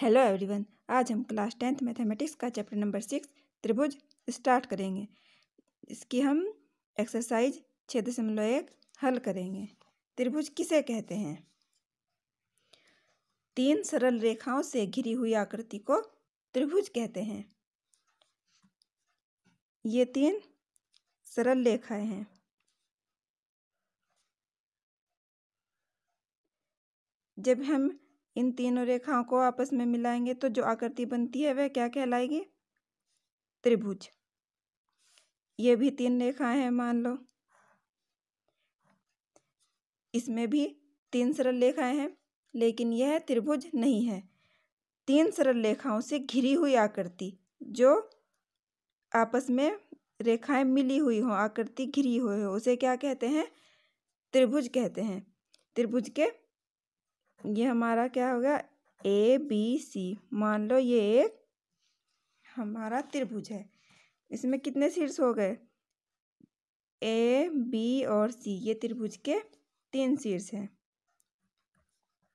hello everyone आज हम class tenth mathematics का चैप्टर नंबर सिक्स त्रिभुज स्टार्ट करेंगे इसकी हम एक्सरसाइज छः दशमलव एक हल करेंगे त्रिभुज किसे कहते हैं तीन सरल रेखाओं से घिरी हुई आकृति को त्रिभुज कहते हैं ये तीन सरल रेखाएं हैं जब हम इन तीनों रेखाओं को आपस में मिलाएंगे तो जो आकृति बनती है वह क्या कहलाएगी त्रिभुज ये भी तीन रेखाएं हैं मान लो इसमें भी तीन सरल रेखाएं हैं लेकिन यह त्रिभुज नहीं है तीन सरल रेखाओं से घिरी हुई आकृति जो आपस में रेखाएं मिली हुई हो आकृति घिरी हुई हो उसे क्या कहते हैं त्रिभुज कहते हैं त्रिभुज के ये हमारा क्या होगा ए बी सी मान लो ये एक हमारा त्रिभुज है इसमें कितने शीर्ष हो गए ए बी और सी ये त्रिभुज के तीन शीर्ष हैं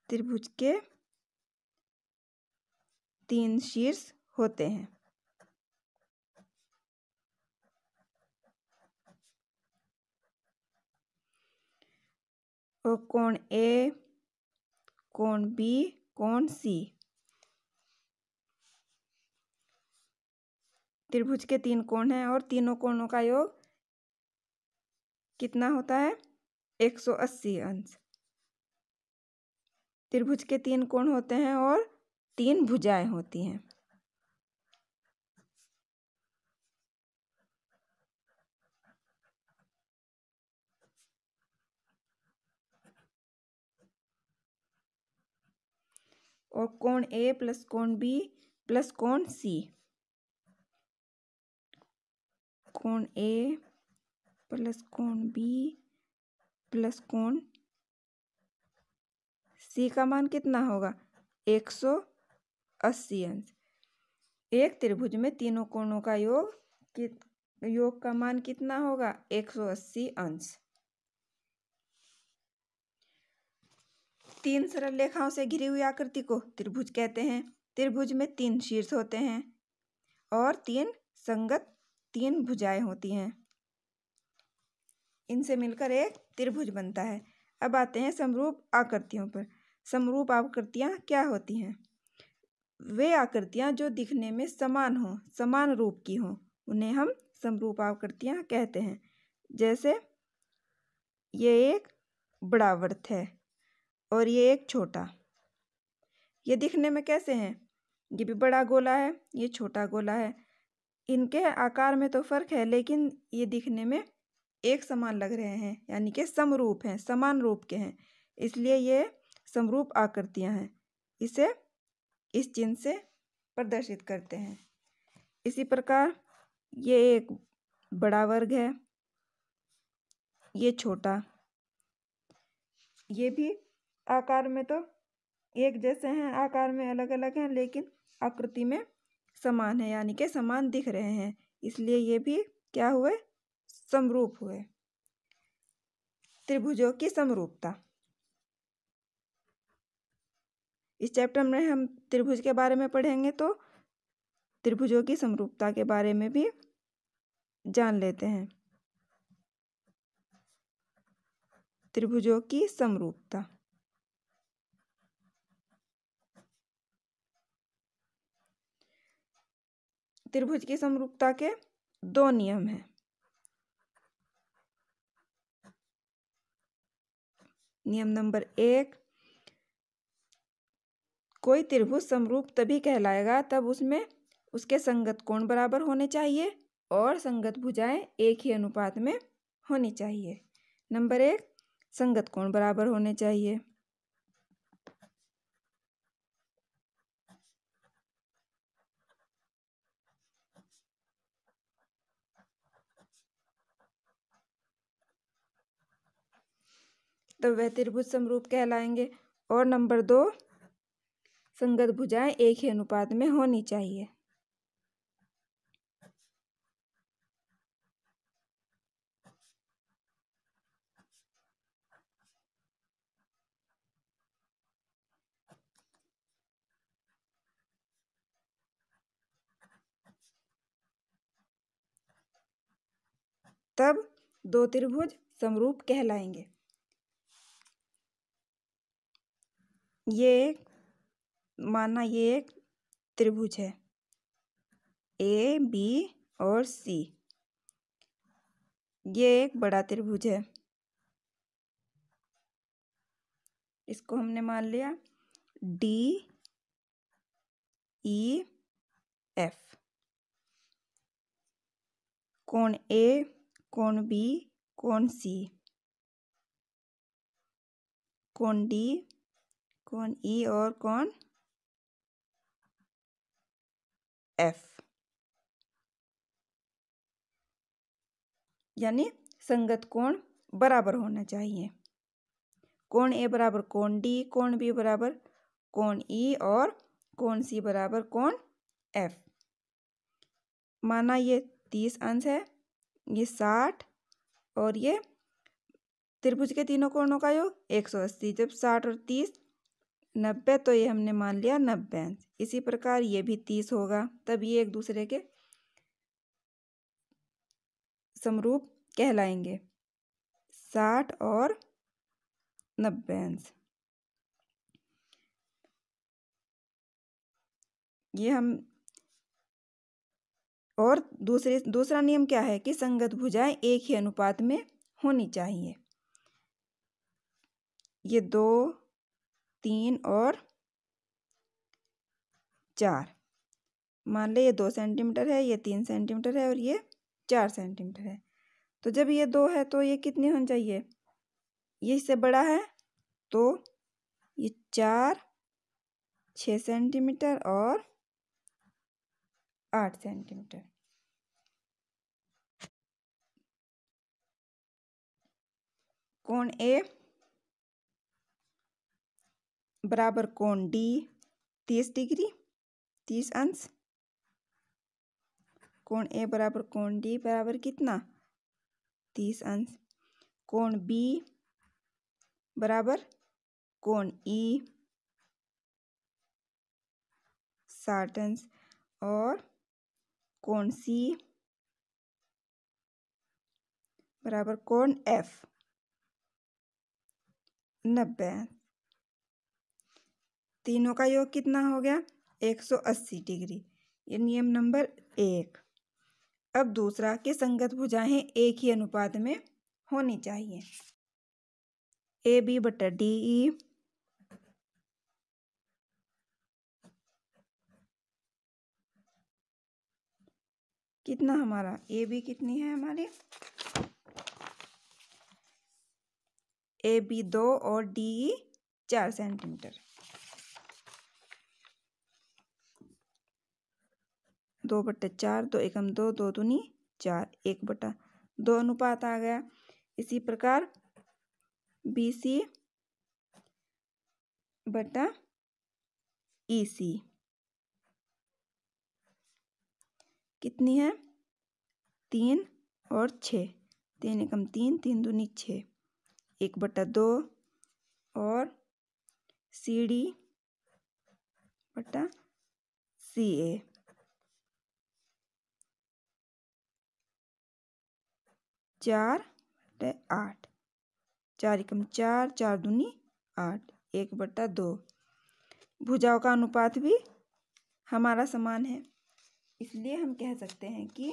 त्रिभुज के तीन शीर्ष होते हैं और कोण ए कौन बी कौन सी त्रिभुज के तीन कोण हैं और तीनों कोणों का योग कितना होता है 180 अंश त्रिभुज के तीन कोण होते हैं और तीन भुजाएं होती हैं और कौन ए प्लस कौन बी प्लस कौन सी कौन ए प्लस कौन बी प्लस कौन सी का मान कितना होगा एक सौ अस्सी अंश एक त्रिभुज में तीनों कोणों का योग योग का मान कितना होगा एक सौ अस्सी अंश तीन सरल रेखाओं से घिरी हुई आकृति को त्रिभुज कहते हैं त्रिभुज में तीन शीर्ष होते हैं और तीन संगत तीन भुजाएं होती हैं इनसे मिलकर एक त्रिभुज बनता है अब आते हैं समरूप आकृतियों पर समरूप आकृतियाँ क्या होती हैं वे आकृतियाँ जो दिखने में समान हों समान रूप की हों उन्हें हम समरूप आकृतियाँ कहते हैं जैसे ये एक बड़ा वर्त है और ये एक छोटा ये दिखने में कैसे हैं ये भी बड़ा गोला है ये छोटा गोला है इनके आकार में तो फ़र्क है लेकिन ये दिखने में एक समान लग रहे हैं यानी कि समरूप हैं समान रूप के हैं इसलिए ये समरूप आकृतियां हैं इसे इस चिन्ह से प्रदर्शित करते हैं इसी प्रकार ये एक बड़ा वर्ग है ये छोटा ये भी आकार में तो एक जैसे हैं आकार में अलग अलग हैं लेकिन आकृति में समान है यानी कि समान दिख रहे हैं इसलिए ये भी क्या हुए समरूप हुए त्रिभुजों की समरूपता इस चैप्टर में हम त्रिभुज के बारे में पढ़ेंगे तो त्रिभुजों की समरूपता के बारे में भी जान लेते हैं त्रिभुजों की समरूपता त्रिभुज की समरूपता के दो नियम हैं नियम नंबर एक कोई त्रिभुज समरूप तभी कहलाएगा तब उसमें उसके संगत कोण बराबर होने चाहिए और संगत भुजाएं एक ही अनुपात में होनी चाहिए नंबर एक संगत कोण बराबर होने चाहिए तो वह त्रिभुज समरूप कहलाएंगे और नंबर दो संगत भुजाएं एक ही अनुपात में होनी चाहिए तब दो त्रिभुज समरूप कहलाएंगे ये एक माना ये एक त्रिभुज है ए बी और सी ये एक बड़ा त्रिभुज है इसको हमने मान लिया डी ई एफ कौन ए कौन बी कौन सी कौन डी कौन ई e और कौन एफ यानी संगत कोण बराबर होना चाहिए कोण ए बराबर कोण डी कोण बी बराबर कोण ई e और कोण सी बराबर कोण एफ माना ये तीस अंश है ये साठ और ये त्रिभुज के तीनों कोणों का योग एक सौ अस्सी जब साठ और तीस नब्बे तो ये हमने मान लिया नब्बे अंश इसी प्रकार ये भी तीस होगा तब ये एक दूसरे के समरूप कहलाएंगे साठ और नब्बे अंश ये हम और दूसरे दूसरा नियम क्या है कि संगत भुजाएं एक ही अनुपात में होनी चाहिए ये दो तीन और चार मान लें ये दो सेंटीमीटर है ये तीन सेंटीमीटर है और ये चार सेंटीमीटर है तो जब ये दो है तो ये कितनी होनी चाहिए ये इससे बड़ा है तो ये चार छः सेंटीमीटर और आठ सेंटीमीटर कोण ए बराबर कोण डी तीस डिग्री तीस अंश कोण ए बराबर कोण डी बराबर कितना तीस अंश कोण बी बराबर कोण ई साठ अंश और कोण सी बराबर कोण एफ नब्बे तीनों का योग कितना हो गया 180 डिग्री ये नियम नंबर एक अब दूसरा कि संगत भुजाएं एक ही अनुपात में होनी चाहिए ए बी बटर डी ई कितना हमारा ए बी कितनी है हमारी ए बी दो और डी ई चार सेंटीमीटर दो बट्टे चार दो एकम दो दो दूनी चार एक बटा दो अनुपात आ गया इसी प्रकार बी सी बटा ई सी कितनी है तीन और छः तीन एकम तीन तीन दूनी छः एक बटा दो और सी डी बटा सी ए चार बटे आठ चार एकम चार चार दूनी आठ एक बटा दो भुजाओं का अनुपात भी हमारा समान है इसलिए हम कह सकते हैं कि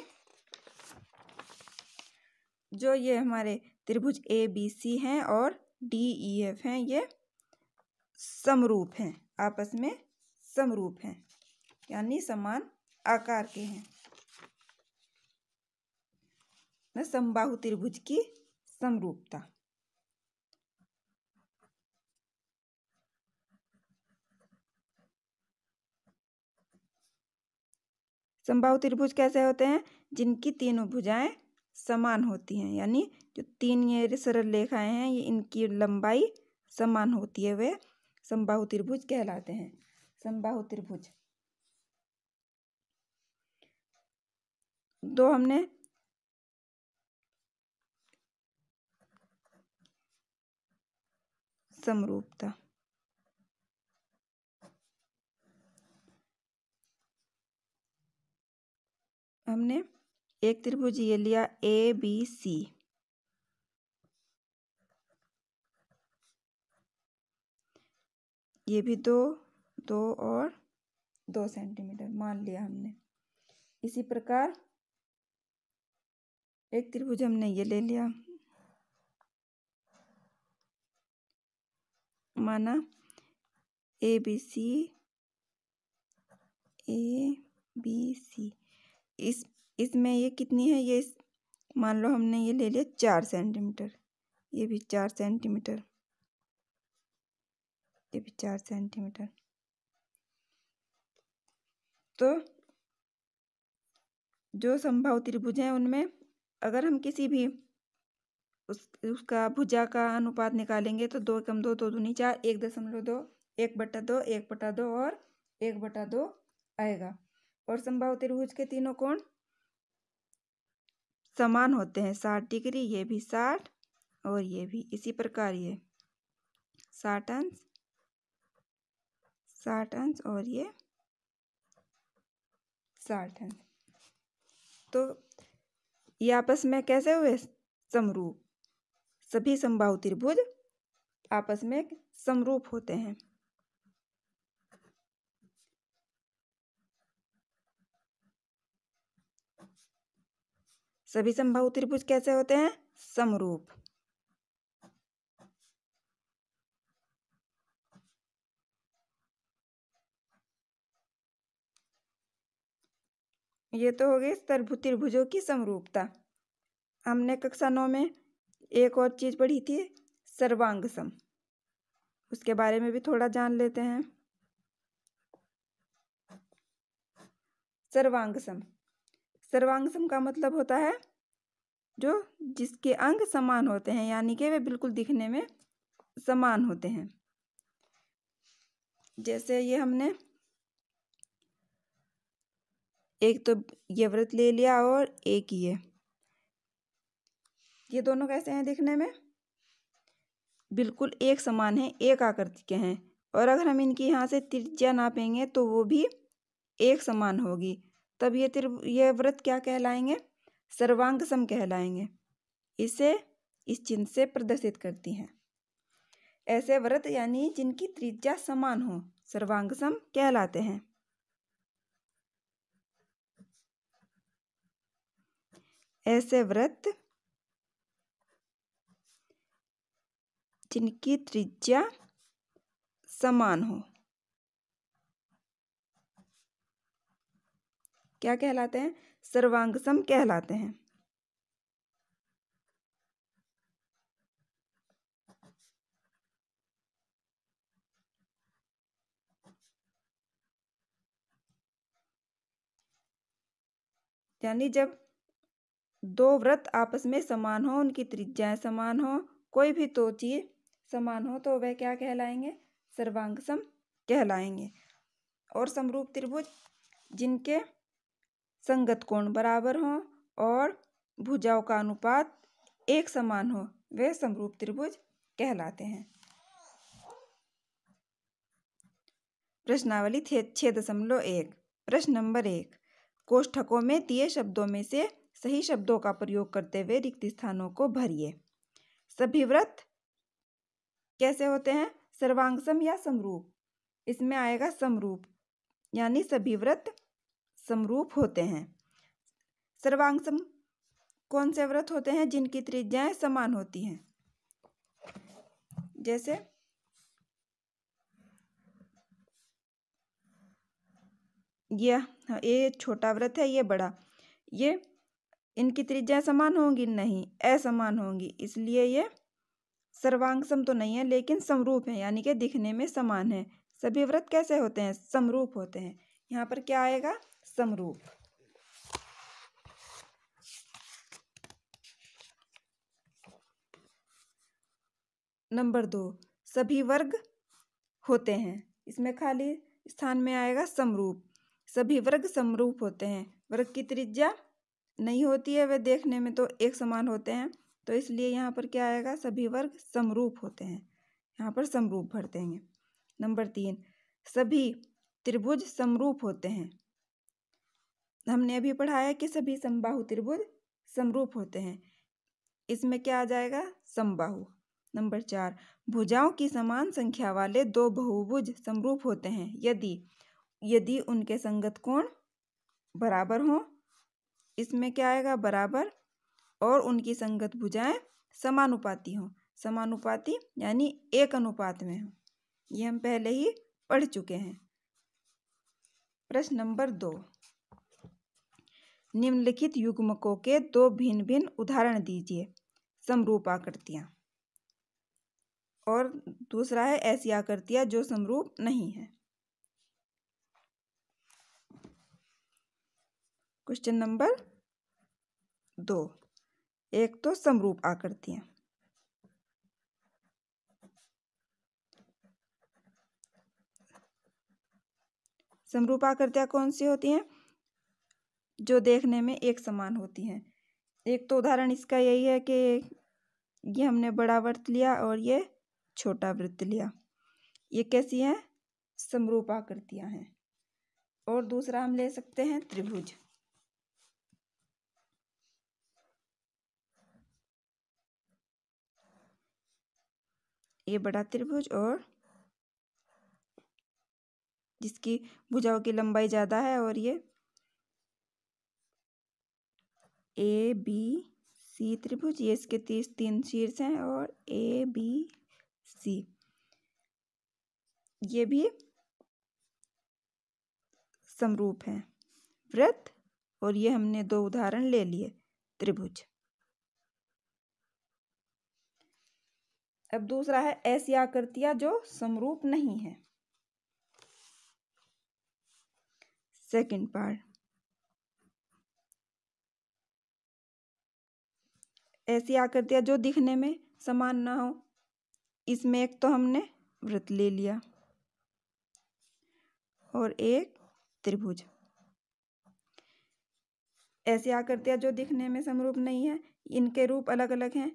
जो ये हमारे त्रिभुज ए बी सी हैं और डी ई एफ हैं ये समरूप हैं आपस में समरूप हैं यानी समान आकार के हैं न समबाहु त्रिभुज की समरूपता समबाहु त्रिभुज कैसे होते हैं जिनकी तीनों भुजाएं समान होती हैं यानी जो तीन ये सरल रेखाएं हैं ये इनकी लंबाई समान होती है वे समबाहु त्रिभुज कहलाते हैं समबाहु त्रिभुज दो हमने समरूपता हमने एक त्रिभुज ये लिया ए बी सी ये भी दो दो और दो सेंटीमीटर मान लिया हमने इसी प्रकार एक त्रिभुज हमने ये ले लिया माना A B C A B C इस इसमें ये कितनी है ये मान लो हमने ये ले लिया चार सेंटीमीटर ये भी चार सेंटीमीटर ये भी चार सेंटीमीटर तो जो संभव त्रिभुज हैं उनमें अगर हम किसी भी उस उसका भुजा का अनुपात निकालेंगे तो दो कम दो दो दूनी चार एक दशमलव दो एक बटा दो एक बटा दो और एक बटा दो आएगा और संभव त्रिभुज के तीनों कोण समान होते हैं साठ डिग्री ये भी साठ और ये भी इसी प्रकार ये साठ अंश साठ अंश और ये साठ अंश तो ये आपस में कैसे हुए समरूप सभी संभाव त्रिभुज आपस में समरूप होते हैं सभी संभाव त्रिभुज कैसे होते हैं समरूप ये तो हो गई स्तरभु त्रिभुजों की समरूपता हमने कक्षा नौ में एक और चीज़ पढ़ी थी सर्वांगसम उसके बारे में भी थोड़ा जान लेते हैं सर्वांगसम सर्वांगसम का मतलब होता है जो जिसके अंग समान होते हैं यानी कि वे बिल्कुल दिखने में समान होते हैं जैसे ये हमने एक तो ये व्रत ले लिया और एक ये ये दोनों कैसे हैं दिखने में बिल्कुल एक समान हैं एक आकृति के हैं और अगर हम इनकी यहाँ से त्रिज्या नापेंगे तो वो भी एक समान होगी तब ये त्रि ये व्रत क्या कहलाएंगे सर्वांग सम कहलाएंगे इसे इस चिन्ह से प्रदर्शित करती हैं ऐसे व्रत यानी जिनकी त्रिज्या समान हो सर्वांग सम कहलाते हैं ऐसे व्रत जिनकी त्रिज्या समान हो क्या कहलाते हैं सर्वांग कहलाते हैं यानी जब दो व्रत आपस में समान हो उनकी त्रिज्याएं समान हो कोई भी दो तो चीज़ समान हो तो वह क्या कहलाएंगे सर्वांग सम कहलाएंगे और समरूप त्रिभुज जिनके संगत कोण बराबर हों और भुजाओं का अनुपात एक समान हो वे समरूप त्रिभुज कहलाते हैं प्रश्नावली छः दशमलव एक प्रश्न नंबर एक कोष्ठकों में दिए शब्दों में से सही शब्दों का प्रयोग करते हुए रिक्त स्थानों को भरिए सभिव्रत कैसे होते हैं सर्वांगसम या समरूप इसमें आएगा समरूप यानी सभी व्रत समरूप होते हैं सर्वांगसम कौन से व्रत होते हैं जिनकी त्रिज्याएं समान होती हैं जैसे यह हाँ, ये छोटा व्रत है ये बड़ा ये इनकी त्रिज्या समान होंगी नहीं असमान होंगी इसलिए ये सर्वांग सम तो नहीं है लेकिन समरूप है यानी कि दिखने में समान है सभी व्रत कैसे होते हैं समरूप होते हैं यहाँ पर क्या आएगा समरूप नंबर दो सभी वर्ग होते हैं इसमें खाली स्थान में आएगा समरूप सभी वर्ग समरूप होते हैं वर्ग की त्रिज्या नहीं होती है वे देखने में तो एक समान होते हैं तो इसलिए यहाँ पर क्या आएगा सभी वर्ग समरूप होते हैं यहाँ पर समरूप भर देंगे नंबर तीन सभी त्रिभुज समरूप होते हैं हमने अभी पढ़ाया कि सभी समबाहु त्रिभुज समरूप होते हैं इसमें क्या आ जाएगा समबाहु नंबर चार भुजाओं की समान संख्या वाले दो बहुभुज समरूप होते हैं यदि यदि उनके संगत कोण बराबर हों इसमें क्या आएगा बराबर और उनकी संगत भुजाएं समानुपाती हों समानुपाती यानी एक अनुपात में हों ये हम पहले ही पढ़ चुके हैं प्रश्न नंबर दो निम्नलिखित युग्मकों के दो भिन्न भिन्न उदाहरण दीजिए समरूप आकृतियाँ और दूसरा है ऐसी आकृतियाँ जो समरूप नहीं है क्वेश्चन नंबर दो एक तो समरूप आकृतियां समरूप आकृतियां कौन सी होती हैं जो देखने में एक समान होती हैं एक तो उदाहरण इसका यही है कि ये हमने बड़ा वृत्त लिया और ये छोटा वृत्त लिया ये कैसी है समरूप आकृतियां हैं और दूसरा हम ले सकते हैं त्रिभुज ये बड़ा त्रिभुज और जिसकी भुजाओं की लंबाई ज़्यादा है और ये ए बी सी त्रिभुज ये इसके तीस तीन शीर्ष हैं और ए बी सी ये भी समरूप हैं वृत्त और ये हमने दो उदाहरण ले लिए त्रिभुज अब दूसरा है ऐसी आकृतियां जो समरूप नहीं है सेकंड पार्ट ऐसी आकृतियां जो दिखने में समान ना हो इसमें एक तो हमने व्रत ले लिया और एक त्रिभुज ऐसी आकृतियां जो दिखने में समरूप नहीं है इनके रूप अलग अलग हैं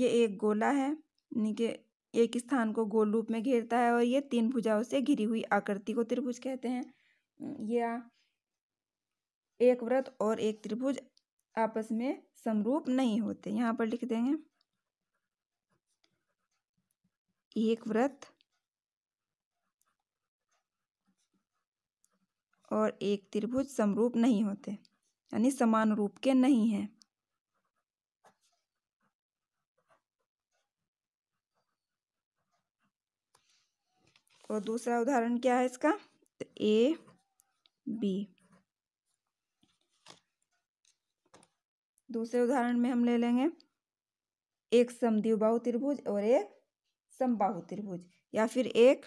ये एक गोला है के एक स्थान को गोल रूप में घेरता है और ये तीन भुजाओं से घिरी हुई आकृति को त्रिभुज कहते हैं यह एक व्रत और एक त्रिभुज आपस में समरूप नहीं होते यहाँ पर लिख देंगे एक व्रत और एक त्रिभुज समरूप नहीं होते यानी समान रूप के नहीं हैं और दूसरा उदाहरण क्या है इसका तो ए बी दूसरे उदाहरण में हम ले लेंगे एक समद्विबाहु त्रिभुज और एक समबाहु त्रिभुज या फिर एक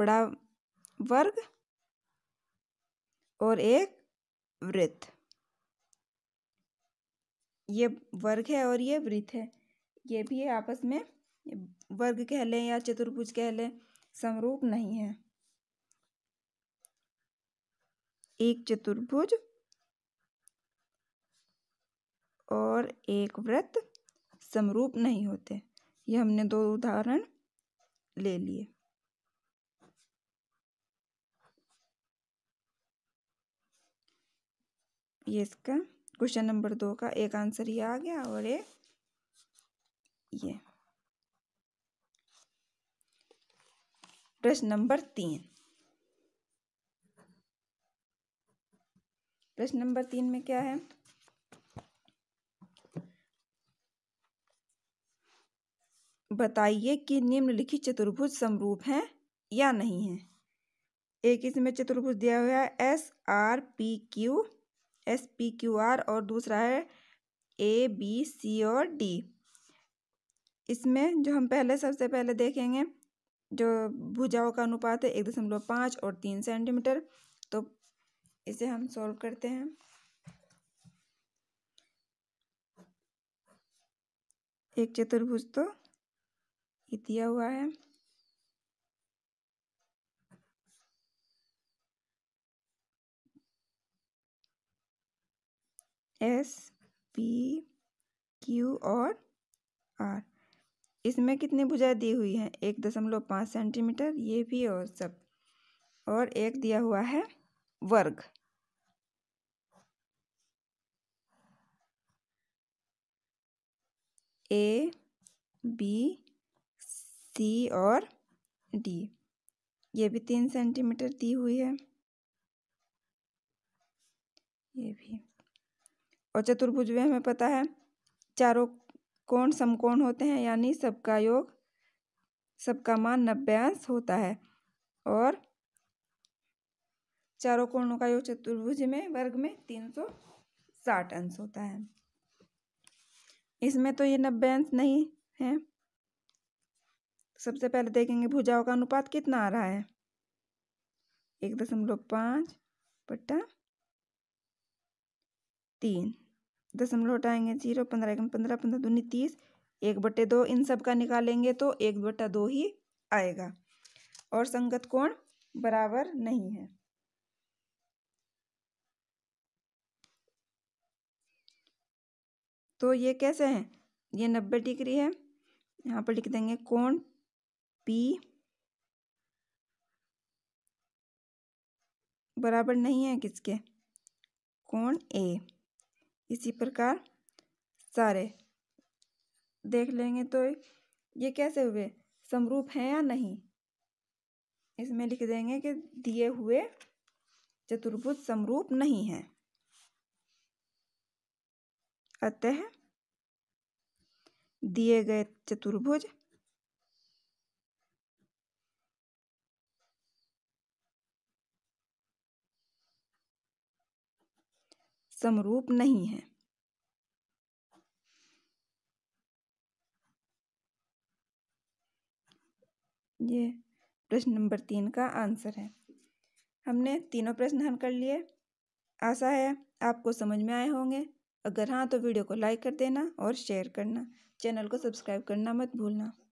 बड़ा वर्ग और एक वृत्त ये वर्ग है और ये वृत्त है ये भी आपस में वर्ग कह लें या चतुर्भुज कह लें समरूप नहीं है एक चतुर्भुज और एक व्रत समरूप नहीं होते ये हमने दो उदाहरण ले लिए ये इसका क्वेश्चन नंबर दो का एक आंसर ये आ गया और एक ये प्रश्न नंबर तीन प्रश्न नंबर तीन में क्या है बताइए कि निम्नलिखित चतुर्भुज समरूप हैं या नहीं हैं एक इसमें चतुर्भुज दिया हुआ है S R P Q S P Q R और दूसरा है ए बी सी और डी इसमें जो हम पहले सबसे पहले देखेंगे जो भुजाओं का अनुपात है एक दशमलव पाँच और तीन सेंटीमीटर तो इसे हम सॉल्व करते हैं एक चतुर्भुज तो दिया हुआ है एस पी क्यू और आर इसमें कितनी भुजा दी हुई है एक दशमलव पाँच सेंटीमीटर ये भी और सब और एक दिया हुआ है वर्ग ए बी सी और डी ये भी तीन सेंटीमीटर दी हुई है ये भी और चतुर्भुज में हमें पता है चारों कोण समकोण होते हैं यानी सबका योग सबका मान नब्बे अंश होता है और चारों कोणों का योग चतुर्भुज में वर्ग में तीन सौ साठ अंश होता है इसमें तो ये नब्बे अंश नहीं है सबसे पहले देखेंगे भुजाओं का अनुपात कितना आ रहा है एक दशमलव पाँच बट्टा तीन दशमलव हटाएंगे जीरो पंद्रह एक पंद्रह पंद्रह दूनी तीस एक बटे दो इन सब का निकालेंगे तो एक बटा दो ही आएगा और संगत कोण बराबर नहीं है तो ये कैसे है ये नब्बे डिग्री है यहाँ पर लिख देंगे कोण पी बराबर नहीं है किसके कोण ए इसी प्रकार सारे देख लेंगे तो ये कैसे हुए समरूप हैं या नहीं इसमें लिख देंगे कि दिए हुए चतुर्भुज समरूप नहीं है अतः दिए गए चतुर्भुज समरूप नहीं है ये प्रश्न नंबर तीन का आंसर है हमने तीनों प्रश्न हल कर लिए आशा है आपको समझ में आए होंगे अगर हाँ तो वीडियो को लाइक कर देना और शेयर करना चैनल को सब्सक्राइब करना मत भूलना